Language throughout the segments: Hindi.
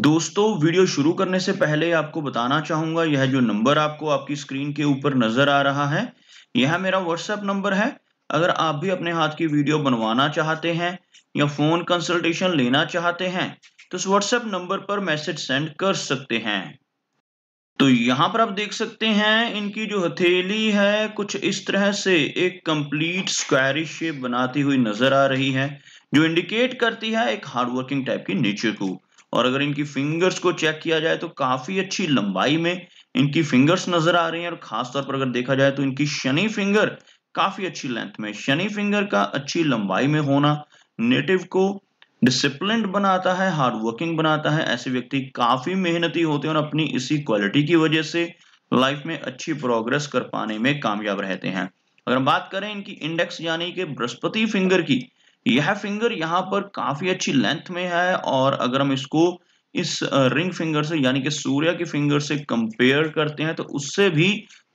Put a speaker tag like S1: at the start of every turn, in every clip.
S1: दोस्तों वीडियो शुरू करने से पहले आपको बताना चाहूंगा यह जो नंबर आपको आपकी स्क्रीन के ऊपर नजर आ रहा है यह मेरा व्हाट्सएप नंबर है अगर आप भी अपने हाथ की वीडियो बनवाना चाहते हैं या फोन कंसल्टेशन लेना चाहते हैं तो इस व्हाट्सएप नंबर पर मैसेज सेंड कर सकते हैं तो यहां पर आप देख सकते हैं इनकी जो हथेली है कुछ इस तरह से एक कंप्लीट स्क्वायरिश शेप बनाती हुई नजर आ रही है जो इंडिकेट करती है एक हार्डवर्किंग टाइप की नेचर को और अगर इनकी फिंगर्स को चेक किया जाए तो काफी अच्छी लंबाई में इनकी फिंगर्स नजर आ रही हैं और खासतौर पर अगर देखा जाए तो इनकी शनि फिंगर काफी अच्छी लेंथ में शनि फिंगर का अच्छी लंबाई में होना नेटिव को डिसिप्लिन बनाता है हार्डवर्किंग बनाता है ऐसे व्यक्ति काफी मेहनती होते हैं और अपनी इसी क्वालिटी की वजह से लाइफ में अच्छी प्रोग्रेस कर पाने में कामयाब रहते हैं अगर हम बात करें इनकी इंडेक्स यानी कि बृहस्पति फिंगर की यह फिंगर यहाँ पर काफी अच्छी लेंथ में है और अगर हम इसको इस रिंग फिंगर से यानी कि सूर्य के फिंगर से कंपेयर करते हैं तो उससे भी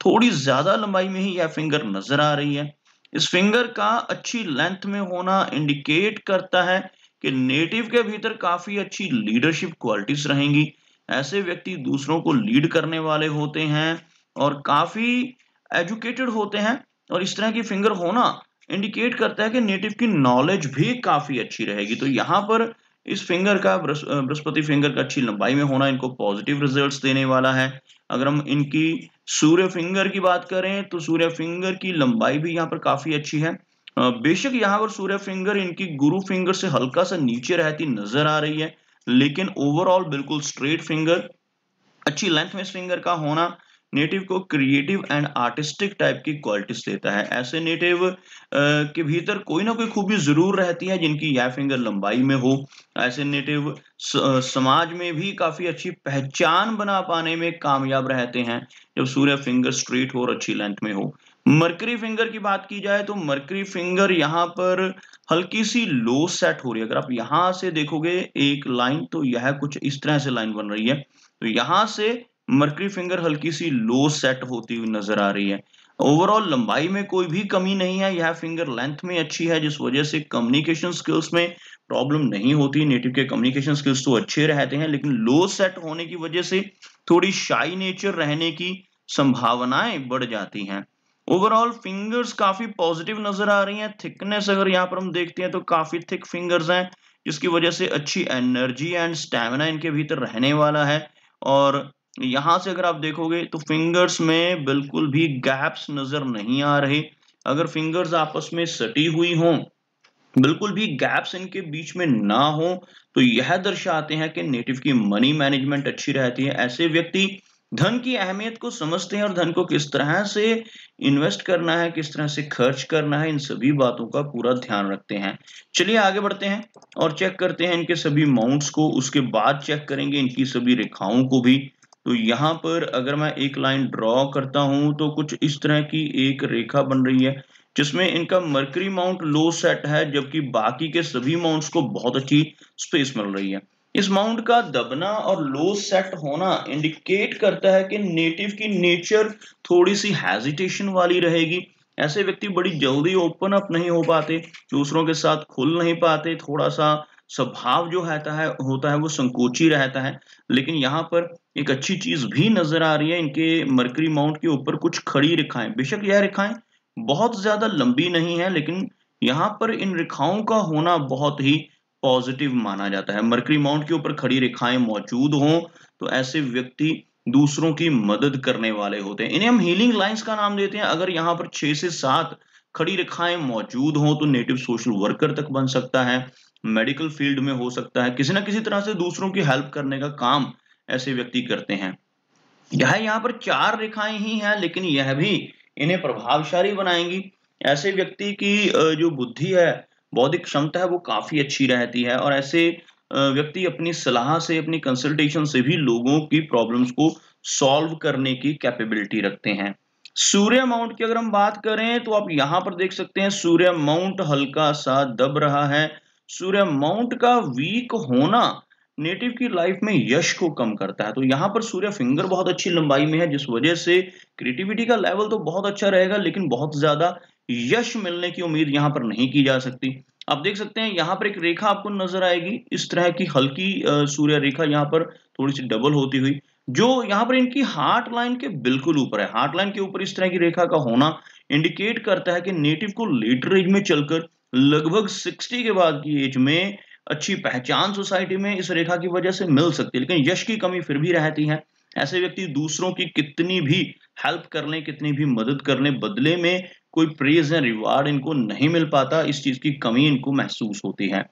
S1: थोड़ी ज्यादा लंबाई में ही यह फिंगर नजर आ रही है इस फिंगर का अच्छी लेंथ में होना इंडिकेट करता है कि नेटिव के भीतर काफी अच्छी लीडरशिप क्वालिटीज रहेंगी ऐसे व्यक्ति दूसरों को लीड करने वाले होते हैं और काफी एजुकेटेड होते हैं और इस तरह की फिंगर होना इंडिकेट करता है कि नेटिव की नॉलेज भी काफी अच्छी रहेगी तो यहाँ पर इस फिंगर का बृहस्पति फिंगर का अच्छी लंबाई में होना इनको पॉजिटिव रिजल्ट्स देने वाला है अगर हम इनकी सूर्य फिंगर की बात करें तो सूर्य फिंगर की लंबाई भी यहाँ पर काफी अच्छी है बेशक यहाँ पर सूर्य फिंगर इनकी गुरु फिंगर से हल्का सा नीचे रहती नजर आ रही है लेकिन ओवरऑल बिल्कुल स्ट्रेट फिंगर अच्छी लेंथ में इस फिंगर का होना नेटिव को क्रिएटिव एंड आर्टिस्टिक टाइप की क्वालिटीज देता है ऐसे नेटिव के भीतर कोई ना कोई खूबी जरूर रहती है जिनकी यह फिंगर लंबाई में हो ऐसे नेटिव समाज में भी काफी अच्छी पहचान बना पाने में कामयाब रहते हैं जब सूर्य फिंगर स्ट्रेट हो और अच्छी लेंथ में हो मरकरी फिंगर की बात की जाए तो मरकरी फिंगर यहाँ पर हल्की सी लो सेट हो रही है अगर आप यहां से देखोगे एक लाइन तो यह कुछ इस तरह से लाइन बन रही है तो यहां से मर्करी फिंगर हल्की सी लो सेट होती हुई नजर आ रही है ओवरऑल लंबाई में कोई भी कमी नहीं है यह फिंगर लेंथ में अच्छी है जिस वजह से कम्युनिकेशन स्किल्स में प्रॉब्लम नहीं होती नेटिव के कम्युनिकेशन स्किल्स तो अच्छे रहते हैं लेकिन लो सेट होने की वजह से थोड़ी शाई नेचर रहने की संभावनाएं बढ़ जाती हैं ओवरऑल फिंगर्स काफी पॉजिटिव नजर आ रही हैं थिकनेस अगर यहाँ पर हम देखते हैं तो काफी थिक फिंगर्स हैं जिसकी वजह से अच्छी एनर्जी एंड स्टेमिना इनके भीतर रहने वाला है और यहां से अगर आप देखोगे तो फिंगर्स में बिल्कुल भी गैप्स नजर नहीं आ रहे अगर फिंगर्स आपस में सटी हुई हो बिल्कुल भी गैप्स इनके बीच में ना हो तो यह दर्शाते हैं कि नेटिव की मनी मैनेजमेंट अच्छी रहती है ऐसे व्यक्ति धन की अहमियत को समझते हैं और धन को किस तरह से इन्वेस्ट करना है किस तरह से खर्च करना है इन सभी बातों का पूरा ध्यान रखते हैं चलिए आगे बढ़ते हैं और चेक करते हैं इनके सभी माउंट्स को उसके बाद चेक करेंगे इनकी सभी रेखाओं को भी तो यहां पर अगर मैं एक लाइन ड्रॉ करता हूं तो कुछ इस तरह की एक रेखा बन रही है जिसमें इनका मर्करी माउंट लो सेट है जबकि बाकी के सभी माउंट्स को बहुत अच्छी स्पेस मिल रही है इस माउंट का दबना और लो सेट होना इंडिकेट करता है कि नेटिव की नेचर थोड़ी सी हेजिटेशन वाली रहेगी ऐसे व्यक्ति बड़ी जल्दी ओपन अप नहीं हो पाते दूसरों के साथ खुल नहीं पाते थोड़ा सा स्वभाव जो रहता है होता है वो संकोची रहता है लेकिन यहाँ पर एक अच्छी चीज भी नजर आ रही है इनके मरकरी माउंट के ऊपर कुछ खड़ी रेखाएं बेशक यह रेखाएं बहुत ज्यादा लंबी नहीं है लेकिन यहाँ पर इन रेखाओं का होना बहुत ही पॉजिटिव माना जाता है मरकरी माउंट के ऊपर खड़ी रेखाएं मौजूद हों तो ऐसे व्यक्ति दूसरों की मदद करने वाले होते हैं इन्हें हम हीलिंग लाइंस का नाम देते हैं अगर यहाँ पर छह से सात खड़ी रेखाएं मौजूद हों तो नेटिव सोशल वर्कर तक बन सकता है मेडिकल फील्ड में हो सकता है किसी ना किसी तरह से दूसरों की हेल्प करने का काम ऐसे व्यक्ति करते हैं यह यहाँ पर चार रेखाएं ही हैं लेकिन यह भी इन्हें प्रभावशाली बनाएंगी ऐसे व्यक्ति की जो बुद्धि है बौद्धिक क्षमता है वो काफी अच्छी रहती है और ऐसे व्यक्ति अपनी सलाह से अपनी कंसल्टेशन से भी लोगों की प्रॉब्लम्स को सॉल्व करने की कैपेबिलिटी रखते हैं सूर्य माउंट की अगर हम बात करें तो आप यहां पर देख सकते हैं सूर्य माउंट हल्का सा दब रहा है सूर्य माउंट का वीक होना नेटिव की लाइफ में यश को कम करता है तो यहाँ पर सूर्य फिंगर बहुत अच्छी लंबाई में है जिस वजह से क्रिएटिविटी का लेवल तो बहुत अच्छा रहेगा लेकिन बहुत ज्यादा यश मिलने की उम्मीद यहाँ पर नहीं की जा सकती आप देख सकते हैं यहाँ पर एक रेखा आपको नजर आएगी इस तरह की हल्की सूर्य रेखा यहाँ पर थोड़ी सी डबल होती हुई जो यहां पर इनकी हार्ट लाइन के बिल्कुल ऊपर है हार्ट लाइन के ऊपर इस तरह की रेखा का होना इंडिकेट करता है कि नेटिव को लेटर एज में चलकर लगभग 60 के बाद की एज में अच्छी पहचान सोसाइटी में इस रेखा की वजह से मिल सकती है लेकिन यश की कमी फिर भी रहती है ऐसे व्यक्ति दूसरों की कितनी भी हेल्प कर लें कितनी भी मदद कर लें बदले में कोई प्रेज या रिवार्ड इनको नहीं मिल पाता इस चीज की कमी इनको महसूस होती है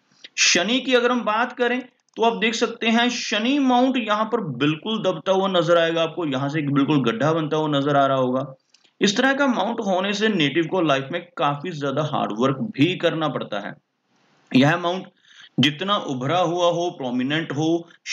S1: शनि की अगर हम बात करें तो आप देख सकते हैं शनि माउंट यहां पर बिल्कुल दबता हुआ नजर आएगा आपको यहां से बिल्कुल गड्ढा बनता हुआ नजर आ रहा होगा इस तरह का माउंट होने से नेटिव को लाइफ में काफी ज्यादा हार्डवर्क भी करना पड़ता है यह माउंट जितना उभरा हुआ हो प्रोमिनेंट हो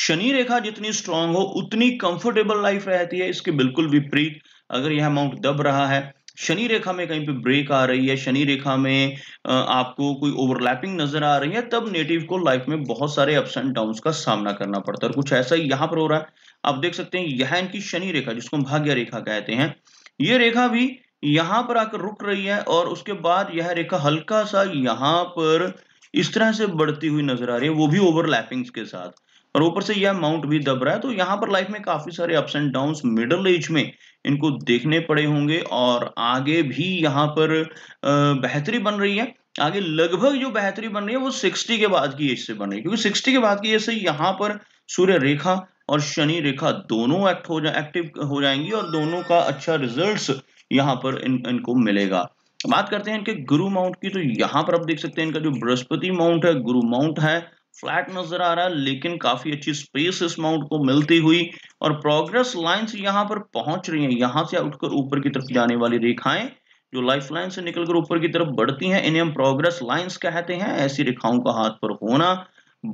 S1: शनि रेखा जितनी स्ट्रांग हो उतनी कंफर्टेबल लाइफ रहती है इसके बिल्कुल विपरीत अगर यह माउंट दब रहा है शनि रेखा में कहीं पे ब्रेक आ रही है शनि रेखा में आपको कोई ओवरलैपिंग नजर आ रही है तब नेटिव को लाइफ में बहुत सारे अप्स एंड डाउन का सामना करना पड़ता है कुछ ऐसा ही यहाँ पर हो रहा है आप देख सकते हैं यह इनकी शनि रेखा जिसको हम भाग्य रेखा कहते हैं ये रेखा भी यहां पर आकर रुक रही है और उसके बाद यह रेखा हल्का सा यहां पर इस तरह से बढ़ती हुई नजर आ रही है वो भी ओवरलैपिंग्स के साथ और ऊपर से यह माउंट भी दब रहा है तो यहाँ पर लाइफ में काफी सारे ups and down middle age में इनको देखने पड़े होंगे और आगे भी यहाँ पर बेहतरी बन रही है आगे लगभग जो बेहतरी बन रही है वो 60 के बाद की एज से बन रही है क्योंकि 60 के बाद की एज से यहाँ पर सूर्य रेखा और शनि रेखा दोनों एक्ट हो जा एक्टिव हो जाएंगी और दोनों का अच्छा रिजल्ट्स यहाँ पर इन इनको मिलेगा बात करते हैं इनके गुरु माउंट की तो यहाँ पर आप देख सकते हैं इनका जो बृहस्पति माउंट है गुरु माउंट है फ्लैट नजर आ रहा है लेकिन काफी अच्छी स्पेस इस माउंट को मिलती हुई और प्रोग्रेस लाइंस यहाँ पर पहुंच रही हैं यहां से उठकर ऊपर की तरफ जाने वाली रेखाएं जो लाइफ लाइन से निकलकर ऊपर की तरफ बढ़ती हैं इन्हें हम प्रोग्रेस लाइंस कहते हैं ऐसी रेखाओं का हाथ पर होना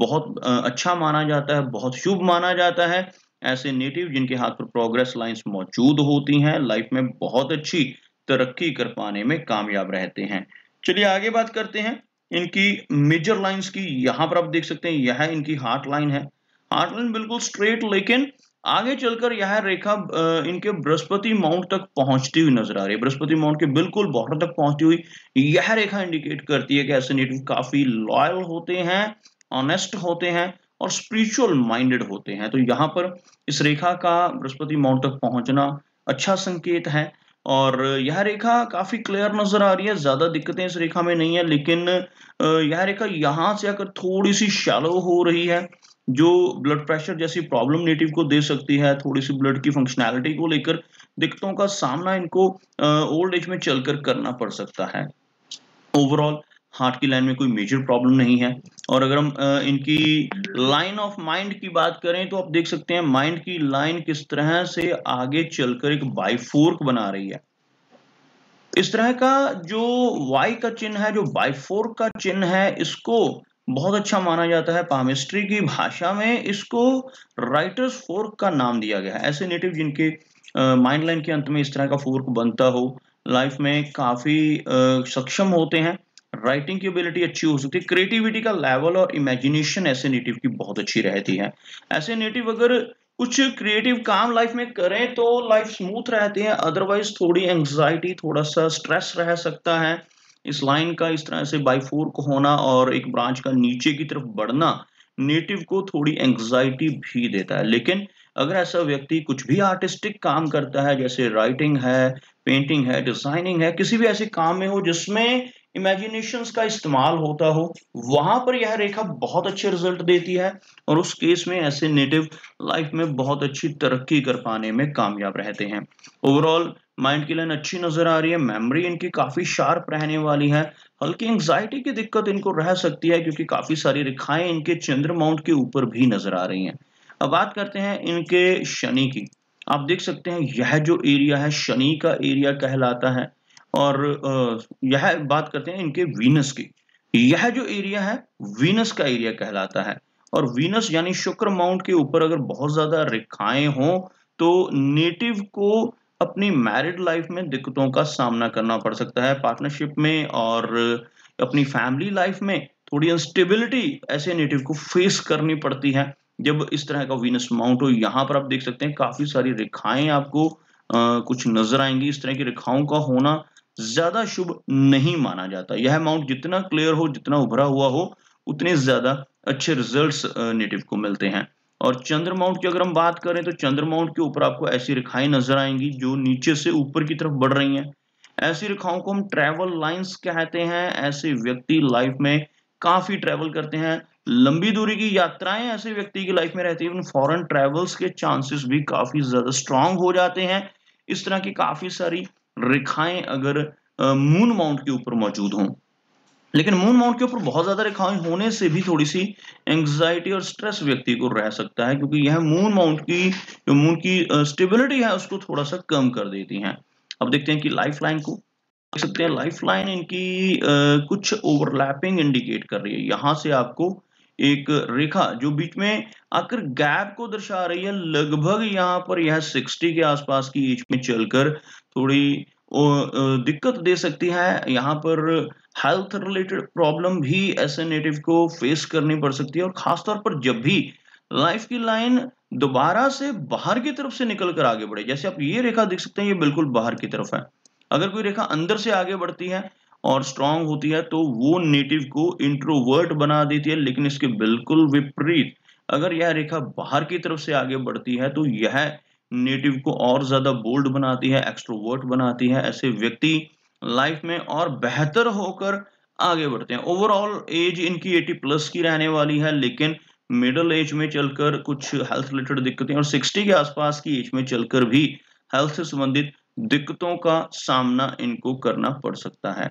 S1: बहुत अच्छा माना जाता है बहुत शुभ माना जाता है ऐसे नेटिव जिनके हाथ पर प्रोग्रेस लाइन्स मौजूद होती हैं लाइफ में बहुत अच्छी तरक्की कर पाने में कामयाब रहते हैं चलिए आगे बात करते हैं इनकी मेजर लाइंस की यहां पर आप देख सकते हैं यह इनकी हार्ट लाइन है हार्ट लाइन बिल्कुल स्ट्रेट लेकिन आगे चलकर यह रेखा इनके बृहस्पति माउंट तक पहुंचती हुई नजर आ रही है बृहस्पति माउंट के बिल्कुल बॉर्डर तक पहुंचती हुई यह रेखा इंडिकेट करती है कि ऐसे नेटिव काफी लॉयल होते हैं ऑनेस्ट होते हैं और स्पिरिचुअल माइंडेड होते हैं तो यहाँ पर इस रेखा का बृहस्पति माउंट तक पहुंचना अच्छा संकेत है और यह रेखा काफ़ी क्लियर नज़र आ रही है ज़्यादा दिक्कतें इस रेखा में नहीं है लेकिन यह रेखा यहाँ से अगर थोड़ी सी शैलो हो रही है जो ब्लड प्रेशर जैसी प्रॉब्लम नेटिव को दे सकती है थोड़ी सी ब्लड की फंक्शनैलिटी को लेकर दिक्कतों का सामना इनको ओल्ड एज में चलकर करना पड़ सकता है ओवरऑल हार्ट की लाइन में कोई मेजर प्रॉब्लम नहीं है और अगर हम इनकी लाइन ऑफ माइंड की बात करें तो आप देख सकते हैं माइंड की लाइन किस तरह से आगे चलकर एक बाइफोर्क बना रही है इस तरह का जो वाई का चिन्ह है जो बाइफोर्क का चिन्ह है इसको बहुत अच्छा माना जाता है पामिस्ट्री की भाषा में इसको राइटर्स फोर्क का नाम दिया गया है ऐसे नेटिव जिनके माइंड लाइन के अंत में इस तरह का फोर्क बनता हो लाइफ में काफ़ी सक्षम होते हैं राइटिंग की एबिलिटी अच्छी हो सकती है क्रिएटिविटी का लेवल और इमेजिनेशन ऐसे नेटिव की बहुत अच्छी रहती है ऐसे नेटिव अगर कुछ क्रिएटिव काम लाइफ में करें तो लाइफ स्मूथ रहती है अदरवाइज थोड़ी एंग्जाइटी थोड़ा सा स्ट्रेस रह सकता है इस लाइन का इस तरह से बाईफोर्क होना और एक ब्रांच का नीचे की तरफ बढ़ना नेटिव को थोड़ी एंग्जाइटी भी देता है लेकिन अगर ऐसा व्यक्ति कुछ भी आर्टिस्टिक काम करता है जैसे राइटिंग है पेंटिंग है डिजाइनिंग है किसी भी ऐसे काम में हो जिसमें इमेजिनेशन का इस्तेमाल होता हो वहां पर यह रेखा बहुत अच्छे रिजल्ट देती है और उस केस में ऐसे नेटिव लाइफ में बहुत अच्छी तरक्की कर पाने में कामयाब रहते हैं ओवरऑल माइंड की लाइन अच्छी नजर आ रही है मेमोरी इनकी काफी शार्प रहने वाली है हल्की एंग्जाइटी की दिक्कत इनको रह सकती है क्योंकि काफी सारी रेखाएं इनके चंद्र माउंट के ऊपर भी नजर आ रही है अब बात करते हैं इनके शनि की आप देख सकते हैं यह जो एरिया है शनि का एरिया कहलाता है और यह बात करते हैं इनके वीनस की यह जो एरिया है वीनस का एरिया कहलाता है और वीनस यानी शुक्र माउंट के ऊपर अगर बहुत ज्यादा रेखाएं हों तो नेटिव को अपनी मैरिड लाइफ में दिक्कतों का सामना करना पड़ सकता है पार्टनरशिप में और अपनी फैमिली लाइफ में थोड़ी अनस्टेबिलिटी ऐसे नेटिव को फेस करनी पड़ती है जब इस तरह का वीनस माउंट हो यहाँ पर आप देख सकते हैं काफी सारी रेखाएं आपको आ, कुछ नजर आएंगी इस तरह की रेखाओं का होना ज्यादा शुभ नहीं माना जाता यह अमाउंट जितना क्लियर हो जितना उभरा हुआ हो उतने ज्यादा अच्छे रिजल्ट्स नेटिव को मिलते हैं और चंद्र माउंट की अगर हम बात करें तो चंद्र माउंट के ऊपर आपको ऐसी रेखाएं नजर आएंगी जो नीचे से ऊपर की तरफ बढ़ रही हैं ऐसी रेखाओं को हम ट्रैवल लाइंस कहते हैं ऐसे व्यक्ति लाइफ में काफी ट्रैवल करते हैं लंबी दूरी की यात्राएं ऐसे व्यक्ति की लाइफ में रहती है इवन फॉरेन के चांसेस भी काफी ज्यादा स्ट्रांग हो जाते हैं इस तरह की काफी सारी रेखाएं अगर मून माउंट के ऊपर मौजूद हों लेकिन मून माउंट के ऊपर बहुत ज्यादा रेखाएं होने से भी थोड़ी सी एंग्जाइटी और स्ट्रेस व्यक्ति को रह सकता है क्योंकि यह मून माउंट की जो मून की स्टेबिलिटी है उसको थोड़ा सा कम कर देती हैं अब देखते हैं कि लाइफ लाइन को देख सकते हैं लाइफ लाइन इनकी आ, कुछ ओवरलैपिंग इंडिकेट कर रही है यहां से आपको एक रेखा जो बीच में आकर गैप को दर्शा रही है लगभग यहाँ पर यह 60 के आसपास की एज में चलकर थोड़ी दिक्कत दे सकती है यहाँ पर हेल्थ रिलेटेड प्रॉब्लम भी ऐसे नेटिव को फेस करनी पड़ सकती है और खासतौर पर जब भी लाइफ की लाइन दोबारा से बाहर की तरफ से निकल कर आगे बढ़े जैसे आप ये रेखा देख सकते हैं ये बिल्कुल बाहर की तरफ है अगर कोई रेखा अंदर से आगे बढ़ती है और स्ट्रांग होती है तो वो नेटिव को इंट्रोवर्ट बना देती है लेकिन इसके बिल्कुल विपरीत अगर यह रेखा बाहर की तरफ से आगे बढ़ती है तो यह नेटिव को और ज्यादा बोल्ड बनाती है एक्सट्रोवर्ट बनाती है ऐसे व्यक्ति लाइफ में और बेहतर होकर आगे बढ़ते हैं ओवरऑल एज इनकी 80 प्लस की रहने वाली है लेकिन मिडल एज में चलकर कुछ हेल्थ रिलेटेड दिक्कतें और 60 के आसपास की एज में चलकर भी हेल्थ से संबंधित दिक्कतों का सामना इनको करना पड़ सकता है